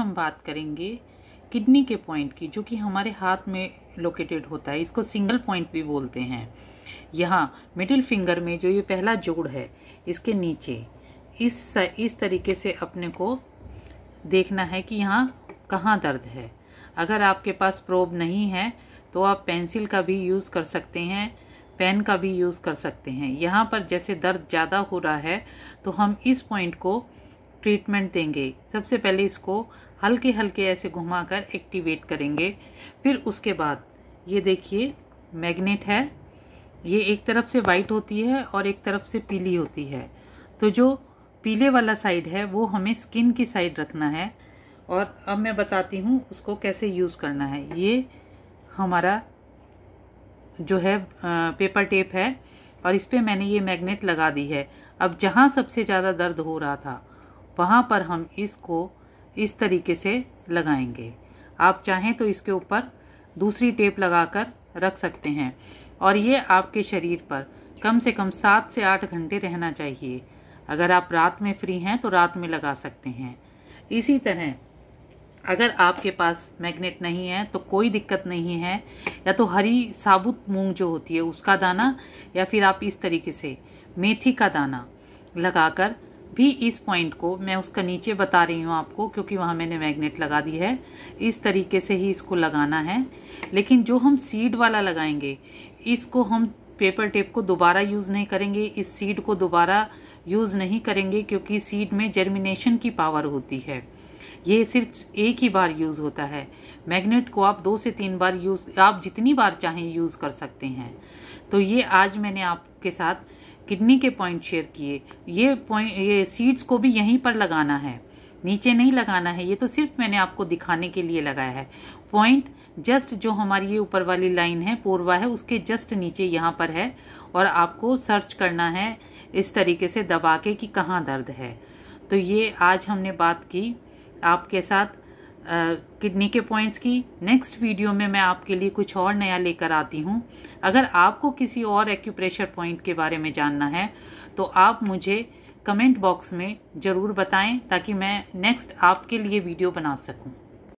हम बात करेंगे किडनी के पॉइंट की जो कि हमारे हाथ में लोकेटेड होता है इसको सिंगल पॉइंट भी बोलते हैं यहाँ मिडिल फिंगर में जो ये पहला जोड़ है इसके नीचे इस इस तरीके से अपने को देखना है कि यहाँ कहाँ दर्द है अगर आपके पास प्रोब नहीं है तो आप पेंसिल का भी यूज़ कर सकते हैं पेन का भी यूज़ कर सकते हैं यहाँ पर जैसे दर्द ज़्यादा हो रहा है तो हम इस पॉइंट को ट्रीटमेंट देंगे सबसे पहले इसको हल्के हल्के ऐसे घुमाकर एक्टिवेट करेंगे फिर उसके बाद ये देखिए मैग्नेट है ये एक तरफ से वाइट होती है और एक तरफ से पीली होती है तो जो पीले वाला साइड है वो हमें स्किन की साइड रखना है और अब मैं बताती हूँ उसको कैसे यूज़ करना है ये हमारा जो है पेपर टेप है और इस पर मैंने ये मैग्नेट लगा दी है अब जहाँ सबसे ज़्यादा दर्द हो रहा था वहाँ पर हम इसको इस तरीके से लगाएंगे आप चाहें तो इसके ऊपर दूसरी टेप लगाकर रख सकते हैं और ये आपके शरीर पर कम से कम सात से आठ घंटे रहना चाहिए अगर आप रात में फ्री हैं तो रात में लगा सकते हैं इसी तरह अगर आपके पास मैग्नेट नहीं है तो कोई दिक्कत नहीं है या तो हरी साबुत मूंग जो होती है उसका दाना या फिर आप इस तरीके से मेथी का दाना लगाकर भी इस पॉइंट को मैं उसका नीचे बता रही हूँ आपको क्योंकि वहाँ मैंने मैग्नेट लगा दी है इस तरीके से ही इसको लगाना है लेकिन जो हम सीड वाला लगाएंगे इसको हम पेपर टेप को दोबारा यूज़ नहीं करेंगे इस सीड को दोबारा यूज़ नहीं करेंगे क्योंकि सीड में जर्मिनेशन की पावर होती है ये सिर्फ एक ही बार यूज़ होता है मैग्नेट को आप दो से तीन बार यूज़ आप जितनी बार चाहें यूज़ कर सकते हैं तो ये आज मैंने आपके साथ किडनी के पॉइंट शेयर किए ये पॉइंट ये सीड्स को भी यहीं पर लगाना है नीचे नहीं लगाना है ये तो सिर्फ मैंने आपको दिखाने के लिए लगाया है पॉइंट जस्ट जो हमारी ये ऊपर वाली लाइन है पूर्वा है उसके जस्ट नीचे यहाँ पर है और आपको सर्च करना है इस तरीके से दबा के कि कहाँ दर्द है तो ये आज हमने बात की आपके साथ किडनी के पॉइंट्स की नेक्स्ट वीडियो में मैं आपके लिए कुछ और नया लेकर आती हूँ अगर आपको किसी और एक्यूप्रेशर पॉइंट के बारे में जानना है तो आप मुझे कमेंट बॉक्स में ज़रूर बताएं ताकि मैं नेक्स्ट आपके लिए वीडियो बना सकूं